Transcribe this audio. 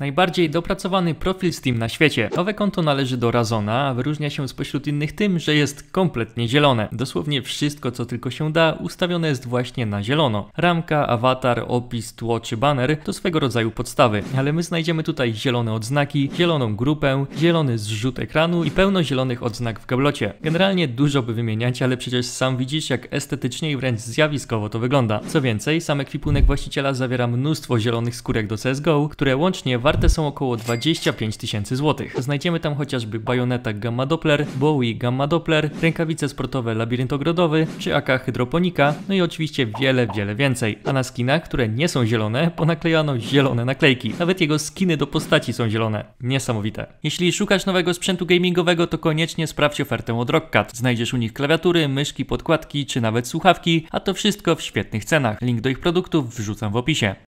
Najbardziej dopracowany profil Steam na świecie. Nowe konto należy do Razona, a wyróżnia się spośród innych tym, że jest kompletnie zielone. Dosłownie wszystko, co tylko się da, ustawione jest właśnie na zielono. Ramka, awatar, opis, tło czy banner to swego rodzaju podstawy, ale my znajdziemy tutaj zielone odznaki, zieloną grupę, zielony zrzut ekranu i pełno zielonych odznak w gablocie. Generalnie dużo by wymieniać, ale przecież sam widzisz, jak estetycznie i wręcz zjawiskowo to wygląda. Co więcej, sam ekwipunek właściciela zawiera mnóstwo zielonych skórek do CSGO, które łącznie warte są około 25 tysięcy złotych. Znajdziemy tam chociażby bajoneta Gamma Doppler, Bowie Gamma Doppler, rękawice sportowe Labirynt Ogrodowy, czy AK Hydroponika, no i oczywiście wiele, wiele więcej. A na skinach, które nie są zielone, ponaklejano zielone naklejki. Nawet jego skiny do postaci są zielone. Niesamowite. Jeśli szukasz nowego sprzętu gamingowego, to koniecznie sprawdź ofertę od Rockcat. Znajdziesz u nich klawiatury, myszki, podkładki, czy nawet słuchawki, a to wszystko w świetnych cenach. Link do ich produktów wrzucam w opisie.